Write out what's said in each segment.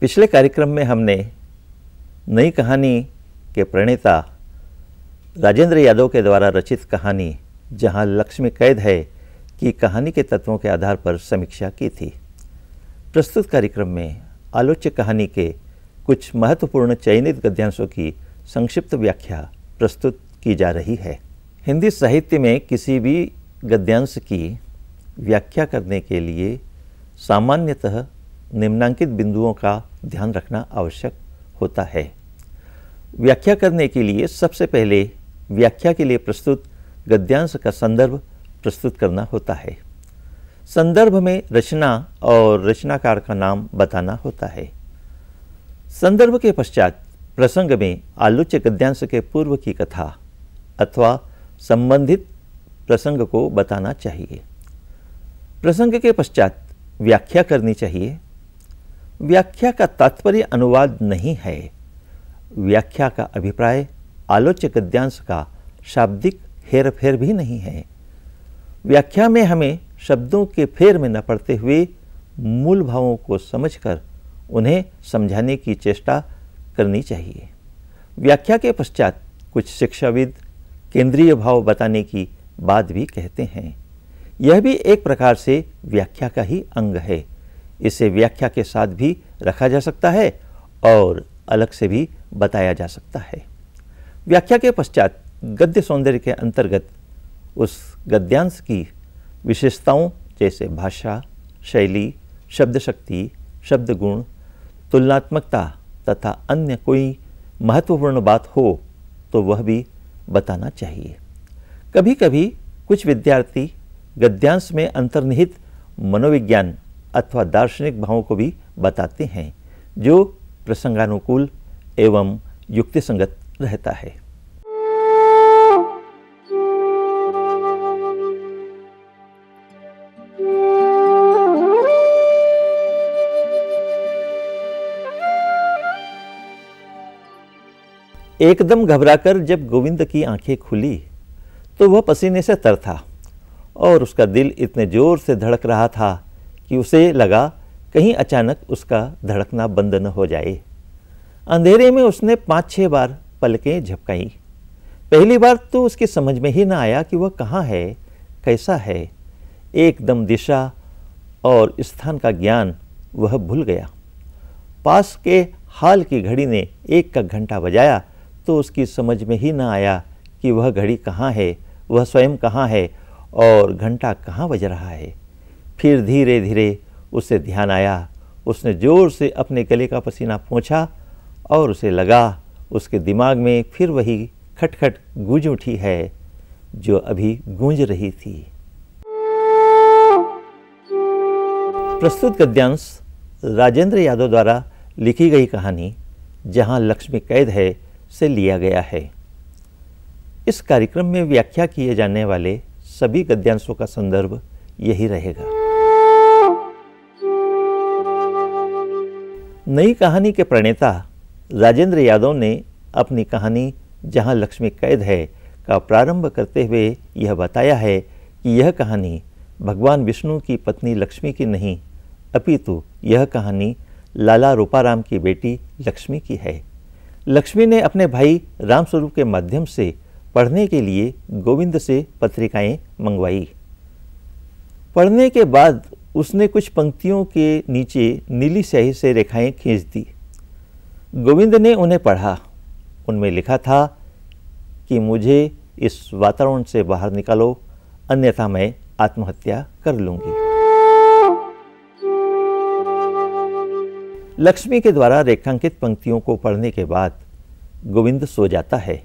पिछले कार्यक्रम में हमने नई कहानी के प्रणेता राजेंद्र यादव के द्वारा रचित कहानी जहां लक्ष्मी कैद है की कहानी के तत्वों के आधार पर समीक्षा की थी प्रस्तुत कार्यक्रम में आलोच्य कहानी के कुछ महत्वपूर्ण चयनित गद्यांशों की संक्षिप्त व्याख्या प्रस्तुत की जा रही है हिंदी साहित्य में किसी भी गद्यांश की व्याख्या करने के लिए सामान्यतः निम्नांकित बिंदुओं का ध्यान रखना आवश्यक होता है व्याख्या करने के लिए सबसे पहले व्याख्या के लिए प्रस्तुत गद्यांश का संदर्भ प्रस्तुत करना होता है संदर्भ में रचना और रचनाकार का नाम बताना होता है संदर्भ के पश्चात प्रसंग में आलोच्य गद्यांश के पूर्व की कथा अथवा संबंधित प्रसंग को बताना चाहिए प्रसंग के पश्चात व्याख्या करनी चाहिए व्याख्या का तात्पर्य अनुवाद नहीं है व्याख्या का अभिप्राय आलोचक गद्यांश का शाब्दिक हेर फेर भी नहीं है व्याख्या में हमें शब्दों के फेर में न पड़ते हुए मूल भावों को समझकर उन्हें समझाने की चेष्टा करनी चाहिए व्याख्या के पश्चात कुछ शिक्षाविद केंद्रीय भाव बताने की बात भी कहते हैं यह भी एक प्रकार से व्याख्या का ही अंग है इसे व्याख्या के साथ भी रखा जा सकता है और अलग से भी बताया जा सकता है व्याख्या के पश्चात गद्य सौंदर्य के अंतर्गत उस गद्यांश की विशेषताओं जैसे भाषा शैली शब्द शक्ति शब्द गुण तुलनात्मकता तथा अन्य कोई महत्वपूर्ण बात हो तो वह भी बताना चाहिए कभी कभी कुछ विद्यार्थी गद्यांश में अंतर्निहित मनोविज्ञान अथवा दार्शनिक भावों को भी बताते हैं जो प्रसंगानुकूल एवं युक्ति संगत रहता है एकदम घबराकर जब गोविंद की आंखें खुली तो वह पसीने से तर था और उसका दिल इतने जोर से धड़क रहा था कि उसे लगा कहीं अचानक उसका धड़कना बंद न हो जाए अंधेरे में उसने पाँच छः बार पलकें झपकाई पहली बार तो उसकी समझ में ही ना आया कि वह कहाँ है कैसा है एकदम दिशा और स्थान का ज्ञान वह भूल गया पास के हाल की घड़ी ने एक का घंटा बजाया तो उसकी समझ में ही ना आया कि वह घड़ी कहाँ है वह स्वयं कहाँ है और घंटा कहाँ बज रहा है फिर धीरे धीरे उसे ध्यान आया उसने ज़ोर से अपने गले का पसीना पहुँचा और उसे लगा उसके दिमाग में फिर वही खटखट गूंज उठी है जो अभी गूंज रही थी प्रस्तुत गद्यांश राजेंद्र यादव द्वारा लिखी गई कहानी जहां लक्ष्मी कैद है से लिया गया है इस कार्यक्रम में व्याख्या किए जाने वाले सभी गद्यांशों का संदर्भ यही रहेगा नई कहानी के प्रणेता राजेंद्र यादव ने अपनी कहानी जहां लक्ष्मी कैद है का प्रारंभ करते हुए यह बताया है कि यह कहानी भगवान विष्णु की पत्नी लक्ष्मी की नहीं अपितु यह कहानी लाला रूपाराम की बेटी लक्ष्मी की है लक्ष्मी ने अपने भाई रामस्वरूप के माध्यम से पढ़ने के लिए गोविंद से पत्रिकाएं मंगवाई पढ़ने के बाद उसने कुछ पंक्तियों के नीचे नीली स्याही से रेखाएं खींच दी गोविंद ने उन्हें पढ़ा उनमें लिखा था कि मुझे इस वातावरण से बाहर निकालो अन्यथा मैं आत्महत्या कर लूंगी लक्ष्मी के द्वारा रेखांकित पंक्तियों को पढ़ने के बाद गोविंद सो जाता है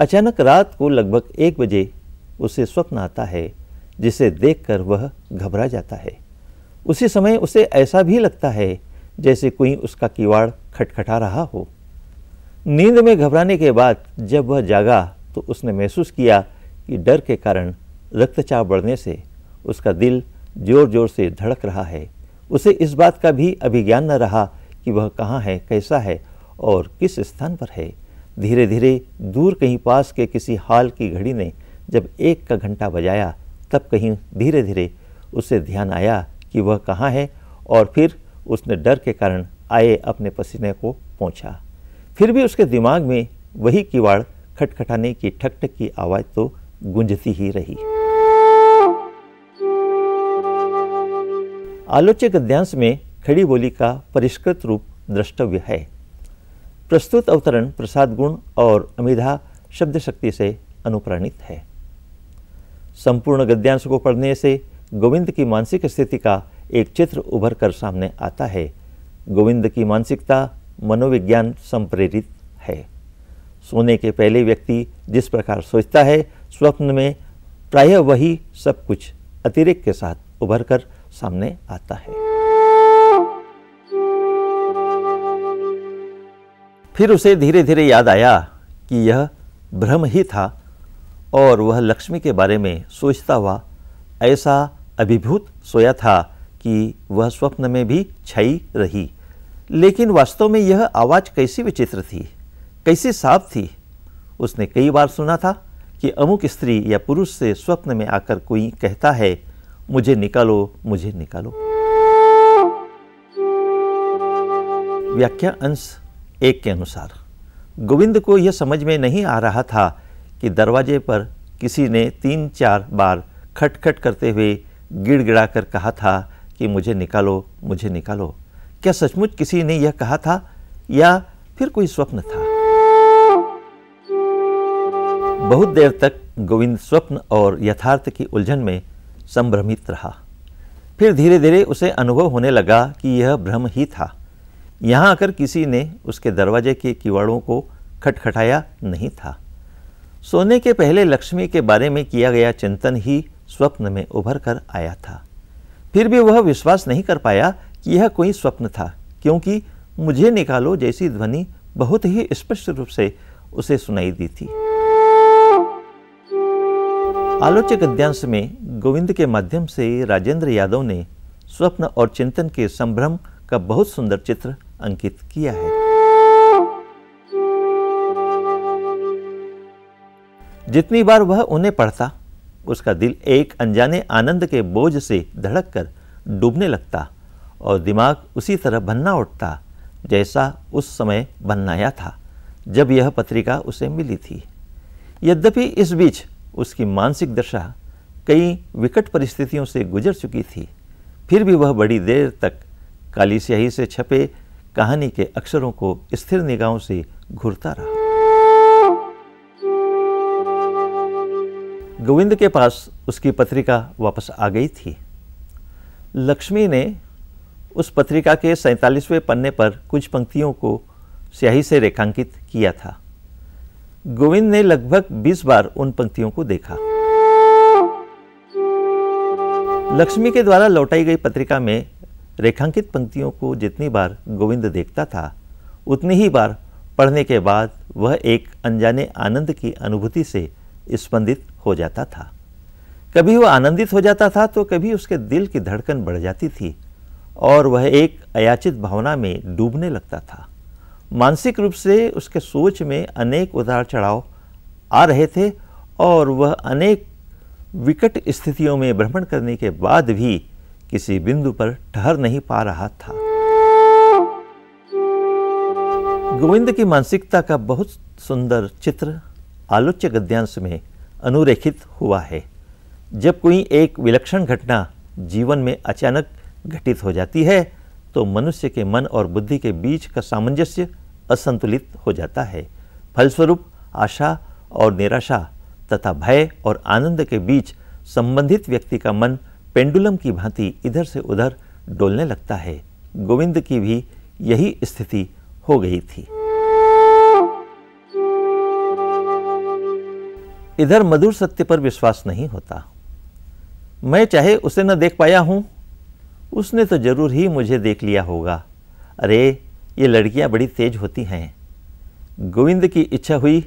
अचानक रात को लगभग एक बजे उसे स्वप्न आता है जिसे देखकर वह घबरा जाता है उसी समय उसे ऐसा भी लगता है जैसे कोई उसका किवाड़ खटखटा रहा हो नींद में घबराने के बाद जब वह जागा तो उसने महसूस किया कि डर के कारण रक्तचाप बढ़ने से उसका दिल जोर जोर से धड़क रहा है उसे इस बात का भी अभिज्ञान न रहा कि वह कहाँ है कैसा है और किस स्थान पर है धीरे धीरे दूर कहीं पास के किसी हाल की घड़ी ने जब एक का घंटा बजाया तब कहीं धीरे धीरे उसे ध्यान आया कि वह कहाँ है और फिर उसने डर के कारण आए अपने पसीने को पहुँचा फिर भी उसके दिमाग में वही किवाड़ खटखटाने की ठकठक की आवाज़ तो गूंजती ही रही आलोच्य गद्यांश में खड़ी बोली का परिष्कृत रूप द्रष्टव्य है प्रस्तुत अवतरण प्रसाद गुण और अमिधा शब्द शक्ति से अनुप्राणित है संपूर्ण गद्यांश को पढ़ने से गोविंद की मानसिक स्थिति का एक चित्र उभर कर सामने आता है गोविंद की मानसिकता मनोविज्ञान संप्रेरित है सोने के पहले व्यक्ति जिस प्रकार सोचता है स्वप्न में प्रायः वही सब कुछ अतिरिक्त के साथ उभर कर सामने आता है फिर उसे धीरे धीरे याद आया कि यह भ्रम ही था और वह लक्ष्मी के बारे में सोचता हुआ ऐसा अभिभूत सोया था कि वह स्वप्न में भी छई रही लेकिन वास्तव में यह आवाज़ कैसी विचित्र थी कैसी साफ थी उसने कई बार सुना था कि अमुक स्त्री या पुरुष से स्वप्न में आकर कोई कहता है मुझे निकालो मुझे निकालो व्याख्या अंश एक के अनुसार गोविंद को यह समझ में नहीं आ रहा था कि दरवाजे पर किसी ने तीन चार बार खटखट करते हुए गिड़गिड़ा कर कहा था कि मुझे निकालो मुझे निकालो क्या सचमुच किसी ने यह कहा था या फिर कोई स्वप्न था बहुत देर तक गोविंद स्वप्न और यथार्थ की उलझन में संभ्रमित रहा फिर धीरे धीरे उसे अनुभव होने लगा कि यह भ्रम ही था यहाँ आकर किसी ने उसके दरवाजे के किवाड़ों को खटखटाया नहीं था सोने के पहले लक्ष्मी के बारे में किया गया चिंतन ही स्वप्न में उभर कर आया था फिर भी वह विश्वास नहीं कर पाया कि यह कोई स्वप्न था क्योंकि मुझे निकालो जैसी ध्वनि बहुत ही स्पष्ट रूप से उसे सुनाई दी थी आलोचक अध्यांश में गोविंद के माध्यम से राजेंद्र यादव ने स्वप्न और चिंतन के संभ्रम का बहुत सुंदर चित्र अंकित किया है जितनी बार वह उन्हें पढ़ता उसका दिल एक अनजाने आनंद के बोझ से धड़क कर डूबने लगता और दिमाग उसी तरह भन्ना उठता जैसा उस समय बननाया था जब यह पत्रिका उसे मिली थी यद्यपि इस बीच उसकी मानसिक दशा कई विकट परिस्थितियों से गुजर चुकी थी फिर भी वह बड़ी देर तक काली स्याही से छपे कहानी के अक्षरों को स्थिर निगाहों से घूरता रहा गोविंद के पास उसकी पत्रिका वापस आ गई थी लक्ष्मी ने उस पत्रिका के सैतालीसवें पन्ने पर कुछ पंक्तियों को स्याही से रेखांकित किया था गोविंद ने लगभग 20 बार उन पंक्तियों को देखा लक्ष्मी के द्वारा लौटाई गई पत्रिका में रेखांकित पंक्तियों को जितनी बार गोविंद देखता था उतनी ही बार पढ़ने के बाद वह एक अनजाने आनंद की अनुभूति से स्पंदित हो जाता था कभी वह आनंदित हो जाता था तो कभी उसके दिल की धड़कन बढ़ जाती थी और वह एक अयाचित भावना में डूबने लगता था मानसिक रूप से उसके सोच में अनेक उतार चढ़ाव आ रहे थे और वह अनेक विकट स्थितियों में भ्रमण करने के बाद भी किसी बिंदु पर ठहर नहीं पा रहा था गोविंद की मानसिकता का बहुत सुंदर चित्र आलोच्य गद्यांश में अनुरेखित हुआ है जब कोई एक विलक्षण घटना जीवन में अचानक घटित हो जाती है तो मनुष्य के मन और बुद्धि के बीच का सामंजस्य असंतुलित हो जाता है फलस्वरूप आशा और निराशा तथा भय और आनंद के बीच संबंधित व्यक्ति का मन पेंडुलम की भांति इधर से उधर डोलने लगता है गोविंद की भी यही स्थिति हो गई थी इधर मधुर सत्य पर विश्वास नहीं होता मैं चाहे उसे न देख पाया हूँ उसने तो जरूर ही मुझे देख लिया होगा अरे ये लड़कियाँ बड़ी तेज होती हैं गोविंद की इच्छा हुई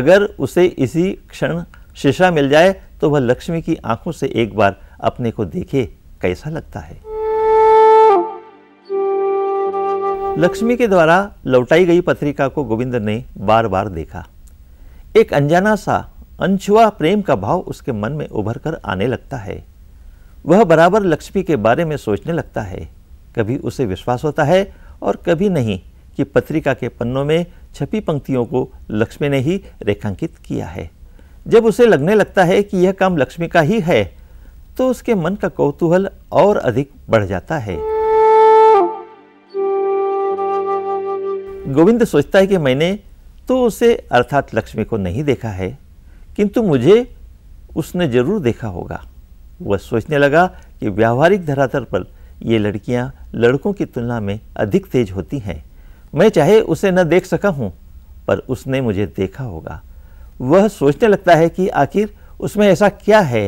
अगर उसे इसी क्षण शीशा मिल जाए तो वह लक्ष्मी की आंखों से एक बार अपने को देखे कैसा लगता है लक्ष्मी के द्वारा लौटाई गई पत्रिका को गोविंद ने बार बार देखा एक अनजाना सा अनछुआ प्रेम का भाव उसके मन में उभर कर आने लगता है वह बराबर लक्ष्मी के बारे में सोचने लगता है कभी उसे विश्वास होता है और कभी नहीं कि पत्रिका के पन्नों में छपी पंक्तियों को लक्ष्मी ने ही रेखांकित किया है जब उसे लगने लगता है कि यह काम लक्ष्मी का ही है तो उसके मन का कौतूहल और अधिक बढ़ जाता है गोविंद सोचता है कि मैंने तो उसे अर्थात लक्ष्मी को नहीं देखा है किंतु मुझे उसने ज़रूर देखा होगा वह सोचने लगा कि व्यावहारिक धरातल पर ये लड़कियां लड़कों की तुलना में अधिक तेज होती हैं मैं चाहे उसे न देख सका हूँ पर उसने मुझे देखा होगा वह सोचने लगता है कि आखिर उसमें ऐसा क्या है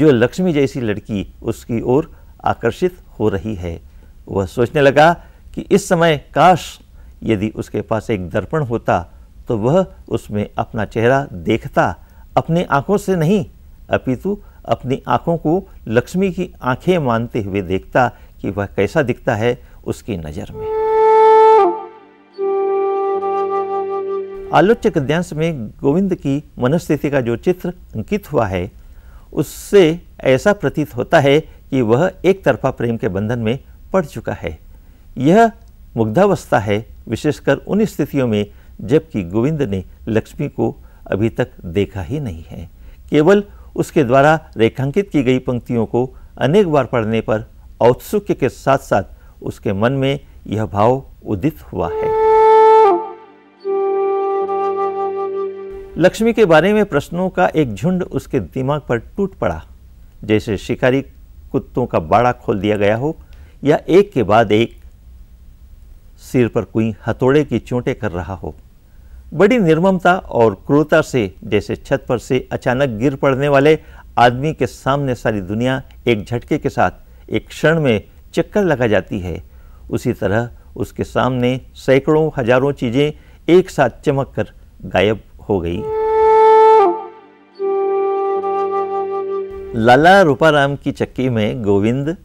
जो लक्ष्मी जैसी लड़की उसकी ओर आकर्षित हो रही है वह सोचने लगा कि इस समय काश यदि उसके पास एक दर्पण होता तो वह उसमें अपना चेहरा देखता अपनी आंखों से नहीं अपितु अपनी आंखों को लक्ष्मी की आंखें मानते हुए देखता कि वह कैसा दिखता है उसकी नज़र में आलोच्य गद्यांश में गोविंद की मनस्थिति का जो चित्र अंकित हुआ है उससे ऐसा प्रतीत होता है कि वह एक तरफा प्रेम के बंधन में पड़ चुका है यह मुग्धावस्था है विशेषकर उन स्थितियों में जबकि गोविंद ने लक्ष्मी को अभी तक देखा ही नहीं है केवल उसके द्वारा रेखांकित की गई पंक्तियों को अनेक बार पढ़ने पर औत्सुक्य के साथ साथ उसके मन में यह भाव उदित हुआ है लक्ष्मी के बारे में प्रश्नों का एक झुंड उसके दिमाग पर टूट पड़ा जैसे शिकारी कुत्तों का बाड़ा खोल दिया गया हो या एक के बाद एक सिर पर कोई हथौड़े की चोटें कर रहा हो बड़ी निर्ममता और क्रूरता से जैसे छत पर से अचानक गिर पड़ने वाले आदमी के सामने सारी दुनिया एक झटके के साथ एक क्षण में चक्कर लगा जाती है उसी तरह उसके सामने सैकड़ों हजारों चीज़ें एक साथ चमक कर गायब हो गई लाला रूपाराम की चक्की में गोविंद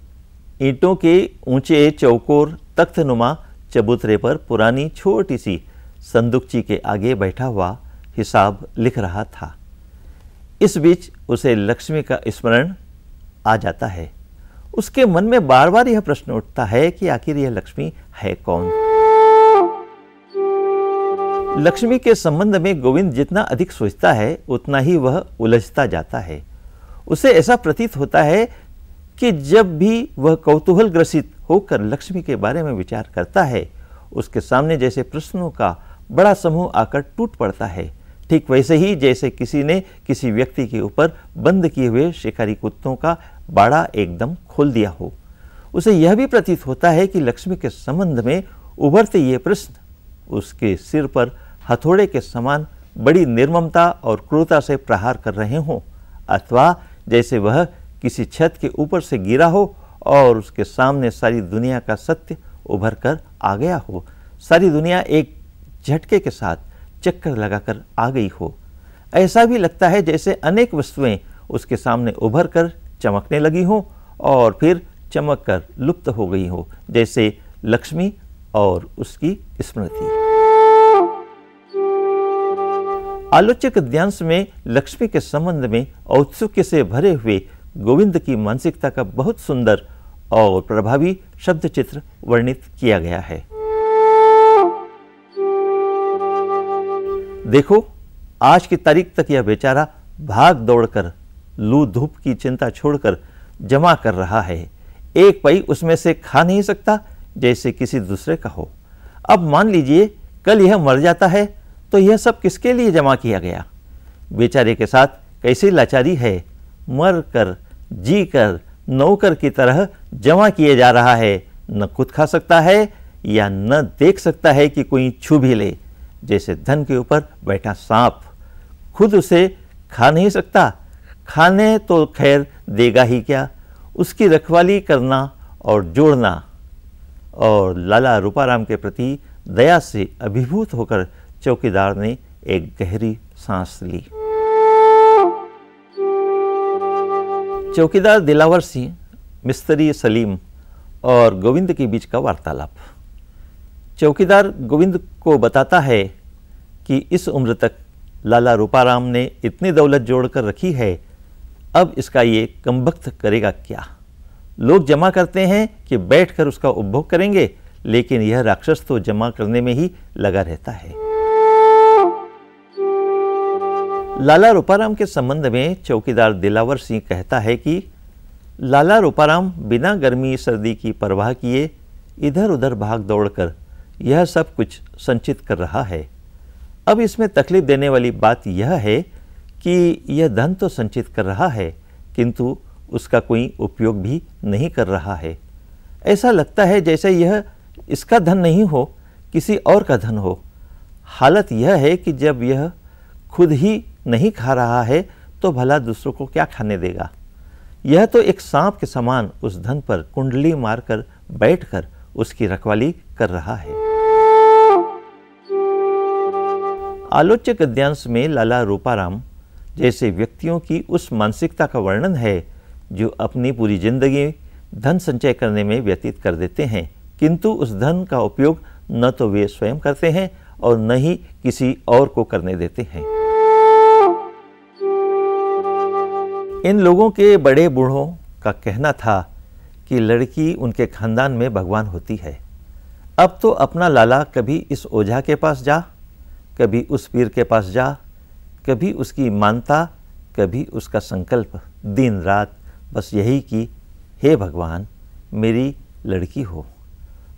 ईंटों के ऊंचे चौकोर तख्तनुमा चबूतरे पर पुरानी छोटी सी संदूकची के आगे बैठा हुआ हिसाब लिख रहा था इस बीच उसे लक्ष्मी का स्मरण आ जाता है उसके मन में बार बार यह प्रश्न उठता है कि आखिर यह लक्ष्मी है कौन लक्ष्मी के संबंध में गोविंद जितना अधिक सोचता है उतना ही वह उलझता जाता है उसे ऐसा प्रतीत होता है कि जब भी वह कौतूहल ग्रसित होकर लक्ष्मी के बारे में विचार करता है उसके सामने जैसे प्रश्नों का बड़ा समूह आकर टूट पड़ता है ठीक वैसे ही जैसे किसी ने किसी व्यक्ति के ऊपर बंद किए हुए शिकारी कुत्तों का बाड़ा एकदम खोल दिया हो उसे यह भी प्रतीत होता है कि लक्ष्मी के संबंध में उभरते ये प्रश्न उसके सिर पर हथौड़े के समान बड़ी निर्ममता और क्रूरता से प्रहार कर रहे हों अथवा जैसे वह किसी छत के ऊपर से गिरा हो और उसके सामने सारी दुनिया का सत्य उभर कर आ गया हो सारी दुनिया एक झटके के साथ चक्कर लगाकर आ गई हो ऐसा भी लगता है जैसे अनेक वस्तुएं उसके सामने उभर कर चमकने लगी हों और फिर चमक कर लुप्त हो गई हो जैसे लक्ष्मी और उसकी स्मृति आलोचक ध्यांस में लक्ष्मी के संबंध में औत्सुक्य से भरे हुए गोविंद की मानसिकता का बहुत सुंदर और प्रभावी शब्द चित्र वर्णित किया गया है देखो आज की तारीख तक यह बेचारा भाग दौड़कर लू धूप की चिंता छोड़कर जमा कर रहा है एक पई उसमें से खा नहीं सकता जैसे किसी दूसरे का हो अब मान लीजिए कल यह मर जाता है तो यह सब किसके लिए जमा किया गया बेचारे के साथ कैसी लाचारी है मर कर जी कर नौकर की तरह जमा किए जा रहा है न खुद खा सकता है या न देख सकता है कि कोई छू भी ले जैसे धन के ऊपर बैठा सांप खुद उसे खा नहीं सकता खाने तो खैर देगा ही क्या उसकी रखवाली करना और जोड़ना और लाला रूपाराम के प्रति दया से अभिभूत होकर चौकीदार ने एक गहरी सांस ली चौकीदार दिलावर सिंह मिस्त्री सलीम और गोविंद के बीच का वार्तालाप चौकीदार गोविंद को बताता है कि इस उम्र तक लाला रूपाराम ने इतनी दौलत जोड़कर रखी है अब इसका ये कमबख्त करेगा क्या लोग जमा करते हैं कि बैठकर उसका उपभोग करेंगे लेकिन यह राक्षस तो जमा करने में ही लगा रहता है लाला रूपाराम के संबंध में चौकीदार दिलावर सिंह कहता है कि लाला रूपाराम बिना गर्मी सर्दी की परवाह किए इधर उधर भाग दौड़कर यह सब कुछ संचित कर रहा है अब इसमें तकलीफ देने वाली बात यह है कि यह धन तो संचित कर रहा है किंतु उसका कोई उपयोग भी नहीं कर रहा है ऐसा लगता है जैसे यह इसका धन नहीं हो किसी और का धन हो हालत यह है कि जब यह खुद ही नहीं खा रहा है तो भला दूसरों को क्या खाने देगा यह तो एक सांप के समान उस धन पर कुंडली मारकर बैठकर उसकी रखवाली कर रहा है आलोच्य गद्यांश में लाला रूपाराम जैसे व्यक्तियों की उस मानसिकता का वर्णन है जो अपनी पूरी जिंदगी धन संचय करने में व्यतीत कर देते हैं किंतु उस धन का उपयोग न तो वे स्वयं करते हैं और न ही किसी और को करने देते हैं इन लोगों के बड़े बूढ़ों का कहना था कि लड़की उनके खानदान में भगवान होती है अब तो अपना लाला कभी इस ओझा के पास जा कभी उस पीर के पास जा कभी उसकी मानता कभी उसका संकल्प दिन रात बस यही कि हे भगवान मेरी लड़की हो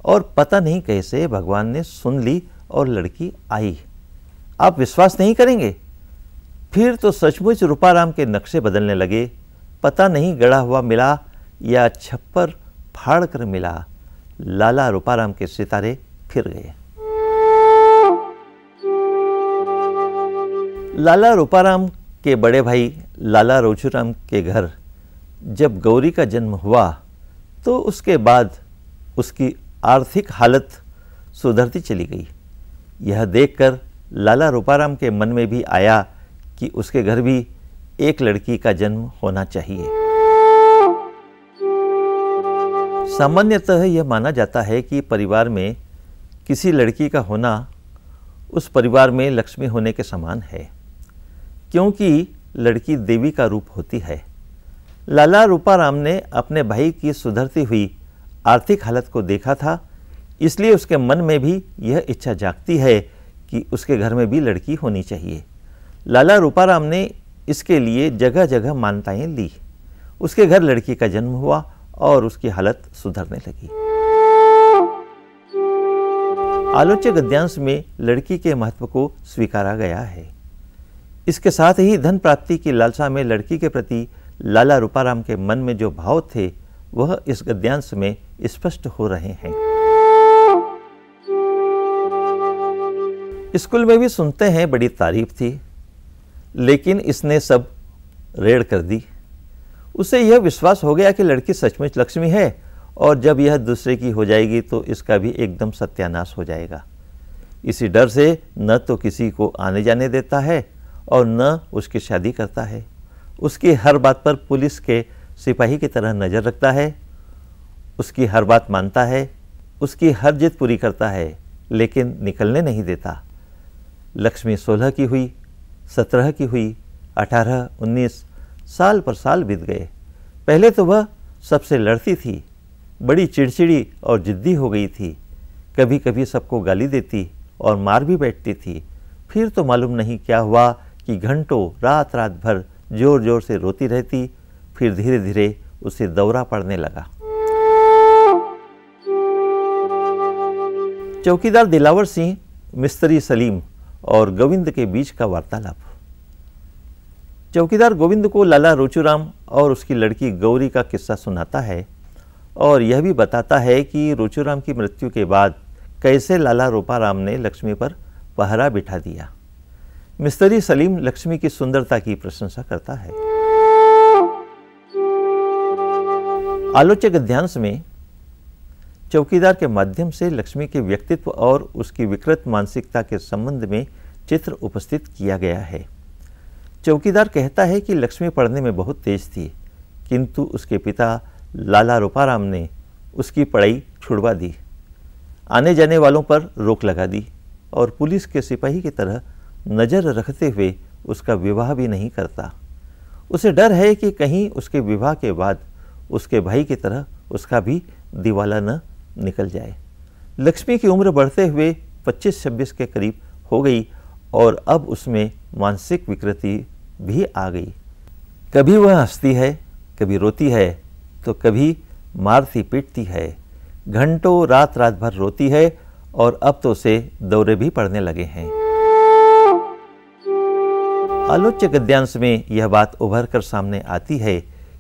और पता नहीं कैसे भगवान ने सुन ली और लड़की आई आप विश्वास नहीं करेंगे फिर तो सचमुच रूपाराम के नक्शे बदलने लगे पता नहीं गड़ा हुआ मिला या छप्पर फाड़ कर मिला लाला रूपाराम के सितारे फिर गए लाला रूपाराम के बड़े भाई लाला रोचूराम के घर जब गौरी का जन्म हुआ तो उसके बाद उसकी आर्थिक हालत सुधरती चली गई यह देखकर लाला रूपाराम के मन में भी आया कि उसके घर भी एक लड़की का जन्म होना चाहिए सामान्यतः यह माना जाता है कि परिवार में किसी लड़की का होना उस परिवार में लक्ष्मी होने के समान है क्योंकि लड़की देवी का रूप होती है लाला रूपाराम ने अपने भाई की सुधरती हुई आर्थिक हालत को देखा था इसलिए उसके मन में भी यह इच्छा जागती है कि उसके घर में भी लड़की होनी चाहिए लाला रूपाराम ने इसके लिए जगह जगह मान्यताएँ ली उसके घर लड़की का जन्म हुआ और उसकी हालत सुधरने लगी आलोच्य गद्यांश में लड़की के महत्व को स्वीकारा गया है इसके साथ ही धन प्राप्ति की लालसा में लड़की के प्रति लाला रूपाराम के मन में जो भाव थे वह इस गद्यांश में स्पष्ट हो रहे हैं स्कूल में भी सुनते हैं बड़ी तारीफ थी लेकिन इसने सब रेड़ कर दी उसे यह विश्वास हो गया कि लड़की सचमुच लक्ष्मी है और जब यह दूसरे की हो जाएगी तो इसका भी एकदम सत्यानाश हो जाएगा इसी डर से न तो किसी को आने जाने देता है और न उसकी शादी करता है उसकी हर बात पर पुलिस के सिपाही की तरह नज़र रखता है उसकी हर बात मानता है उसकी हर जिद पूरी करता है लेकिन निकलने नहीं देता लक्ष्मी सोलह की हुई सत्रह की हुई अठारह उन्नीस साल पर साल बीत गए पहले तो वह सबसे लड़ती थी बड़ी चिड़चिड़ी और जिद्दी हो गई थी कभी कभी सबको गाली देती और मार भी बैठती थी फिर तो मालूम नहीं क्या हुआ कि घंटों रात रात भर जोर जोर से रोती रहती फिर धीरे धीरे उसे दौरा पड़ने लगा चौकीदार दिलावर सिंह मिस्त्री सलीम और गोविंद के बीच का वार्तालाप चौकीदार गोविंद को लाला रुचुराम और उसकी लड़की गौरी का किस्सा सुनाता है और यह भी बताता है कि रुचुराम की मृत्यु के बाद कैसे लाला रूपाराम ने लक्ष्मी पर पहरा बिठा दिया मिस्त्री सलीम लक्ष्मी की सुंदरता की प्रशंसा करता है आलोचक अध्यांश में चौकीदार के माध्यम से लक्ष्मी के व्यक्तित्व और उसकी विकृत मानसिकता के संबंध में चित्र उपस्थित किया गया है चौकीदार कहता है कि लक्ष्मी पढ़ने में बहुत तेज थी किंतु उसके पिता लाला रूपाराम ने उसकी पढ़ाई छुड़वा दी आने जाने वालों पर रोक लगा दी और पुलिस के सिपाही की तरह नज़र रखते हुए उसका विवाह भी नहीं करता उसे डर है कि कहीं उसके विवाह के बाद उसके भाई की तरह उसका भी दिवाला न निकल जाए लक्ष्मी की उम्र बढ़ते हुए 25-26 के करीब हो गई और अब उसमें मानसिक विकृति भी आ गई कभी वह हंसती है कभी रोती है तो कभी मारती पीटती है घंटों रात रात भर रोती है और अब तो उसे दौरे भी पड़ने लगे हैं आलोच्य गद्यांश में यह बात उभर कर सामने आती है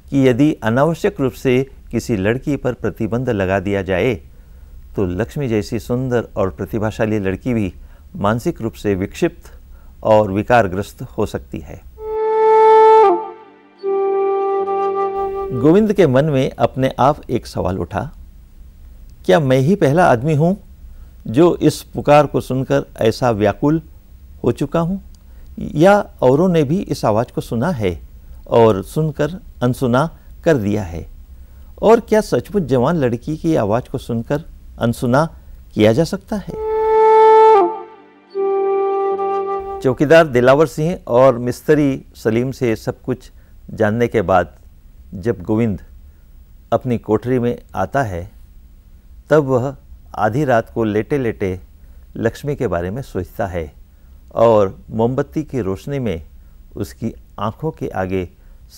कि यदि अनावश्यक रूप से किसी लड़की पर प्रतिबंध लगा दिया जाए तो लक्ष्मी जैसी सुंदर और प्रतिभाशाली लड़की भी मानसिक रूप से विक्षिप्त और विकारग्रस्त हो सकती है गोविंद के मन में अपने आप एक सवाल उठा क्या मैं ही पहला आदमी हूँ जो इस पुकार को सुनकर ऐसा व्याकुल हो चुका हूँ या औरों ने भी इस आवाज़ को सुना है और सुनकर अनसुना कर दिया है और क्या सचमुच जवान लड़की की आवाज़ को सुनकर अनसुना किया जा सकता है चौकीदार दिलावर सिंह और मिस्त्री सलीम से सब कुछ जानने के बाद जब गोविंद अपनी कोठरी में आता है तब वह आधी रात को लेटे लेटे लक्ष्मी के बारे में सोचता है और मोमबत्ती की रोशनी में उसकी आंखों के आगे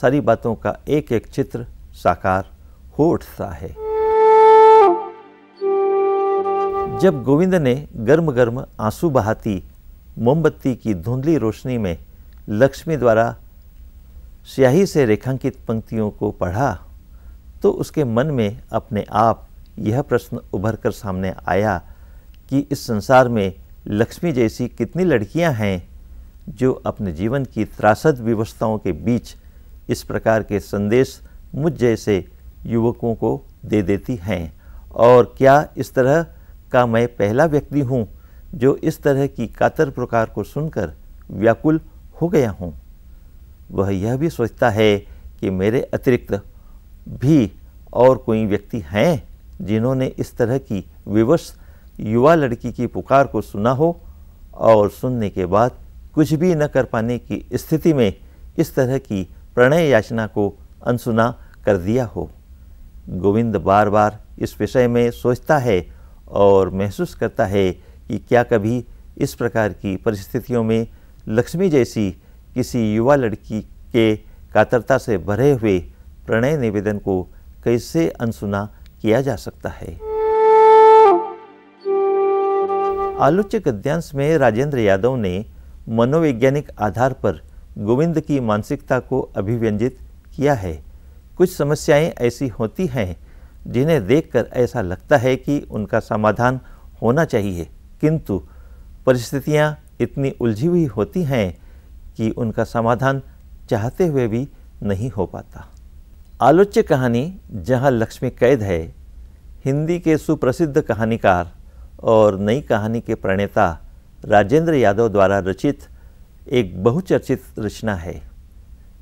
सारी बातों का एक एक चित्र साकार हो उठता है जब गोविंद ने गर्म गर्म आंसू बहाती मोमबत्ती की धुंधली रोशनी में लक्ष्मी द्वारा स्याही से रेखांकित पंक्तियों को पढ़ा तो उसके मन में अपने आप यह प्रश्न उभर कर सामने आया कि इस संसार में लक्ष्मी जैसी कितनी लड़कियां हैं जो अपने जीवन की त्रासद व्यवस्थाओं के बीच इस प्रकार के संदेश मुझ जैसे युवकों को दे देती हैं और क्या इस तरह का मैं पहला व्यक्ति हूँ जो इस तरह की कातर प्रकार को सुनकर व्याकुल हो गया हूँ वह यह भी सोचता है कि मेरे अतिरिक्त भी और कोई व्यक्ति हैं जिन्होंने इस तरह की विवश युवा लड़की की पुकार को सुना हो और सुनने के बाद कुछ भी न कर पाने की स्थिति में इस तरह की प्रणय याचना को अनसुना कर दिया हो गोविंद बार बार इस विषय में सोचता है और महसूस करता है कि क्या कभी इस प्रकार की परिस्थितियों में लक्ष्मी जैसी किसी युवा लड़की के कातरता से भरे हुए प्रणय निवेदन को कैसे अनसुना किया जा सकता है आलोचक अध्यांश में राजेंद्र यादव ने मनोवैज्ञानिक आधार पर गोविंद की मानसिकता को अभिव्यंजित किया है कुछ समस्याएं ऐसी होती हैं जिन्हें देखकर ऐसा लगता है कि उनका समाधान होना चाहिए किंतु परिस्थितियां इतनी उलझी हुई होती हैं कि उनका समाधान चाहते हुए भी नहीं हो पाता आलोच्य कहानी जहाँ लक्ष्मी कैद है हिंदी के सुप्रसिद्ध कहानीकार और नई कहानी के प्रणेता राजेंद्र यादव द्वारा रचित एक बहुचर्चित रचना है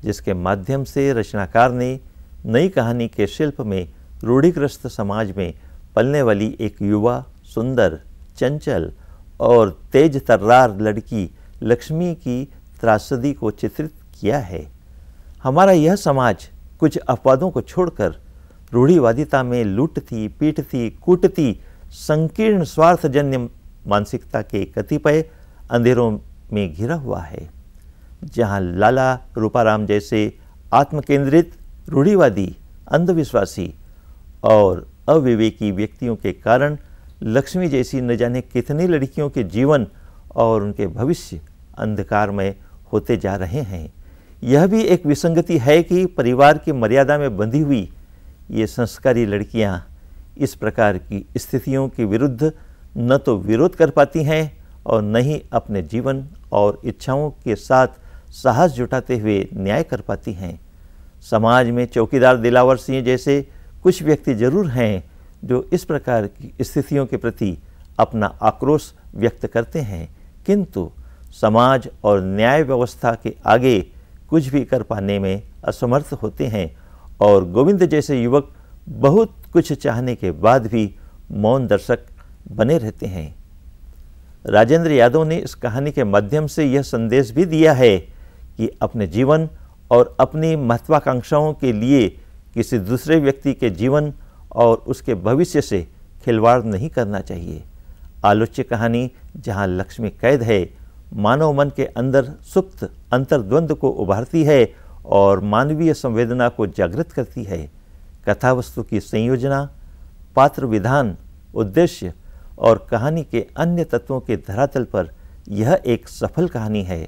जिसके माध्यम से रचनाकार ने नई कहानी के शिल्प में रूढ़िग्रस्त समाज में पलने वाली एक युवा सुंदर चंचल और तेज तर्रार लड़की लक्ष्मी की त्रासदी को चित्रित किया है हमारा यह समाज कुछ अपवादों को छोड़कर रूढ़िवादिता में लूटती पीटती कूटती संकीर्ण स्वार्थजन्य मानसिकता के कतिपय अंधेरों में घिरा हुआ है जहां लाला रूपाराम जैसे आत्मकेंद्रित रूढ़िवादी अंधविश्वासी और अविवेकी व्यक्तियों के कारण लक्ष्मी जैसी न जाने कितनी लड़कियों के जीवन और उनके भविष्य अंधकारमय होते जा रहे हैं यह भी एक विसंगति है कि परिवार की मर्यादा में बंधी हुई ये संस्कारी लड़कियां इस प्रकार की स्थितियों के विरुद्ध न तो विरोध कर पाती हैं और न ही अपने जीवन और इच्छाओं के साथ साहस जुटाते हुए न्याय कर पाती हैं समाज में चौकीदार दिलावर सिंह जैसे कुछ व्यक्ति जरूर हैं जो इस प्रकार की स्थितियों के प्रति अपना आक्रोश व्यक्त करते हैं किंतु समाज और न्याय व्यवस्था के आगे कुछ भी कर पाने में असमर्थ होते हैं और गोविंद जैसे युवक बहुत कुछ चाहने के बाद भी मौन दर्शक बने रहते हैं राजेंद्र यादव ने इस कहानी के माध्यम से यह संदेश भी दिया है कि अपने जीवन और अपनी महत्वाकांक्षाओं के लिए किसी दूसरे व्यक्ति के जीवन और उसके भविष्य से खिलवाड़ नहीं करना चाहिए आलोच्य कहानी जहाँ लक्ष्मी कैद है मानव मन के अंदर सुप्त अंतर्द्वंद को उभारती है और मानवीय संवेदना को जागृत करती है कथा वस्तु की संयोजना पात्र विधान उद्देश्य और कहानी के अन्य तत्वों के धरातल पर यह एक सफल कहानी है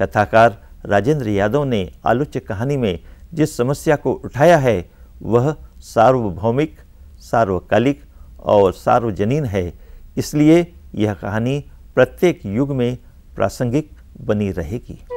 कथाकार राजेंद्र यादव ने आलोच्य कहानी में जिस समस्या को उठाया है वह सार्वभौमिक सार्वकालिक और सार्वजनीन है इसलिए यह कहानी प्रत्येक युग में प्रासंगिक बनी रहेगी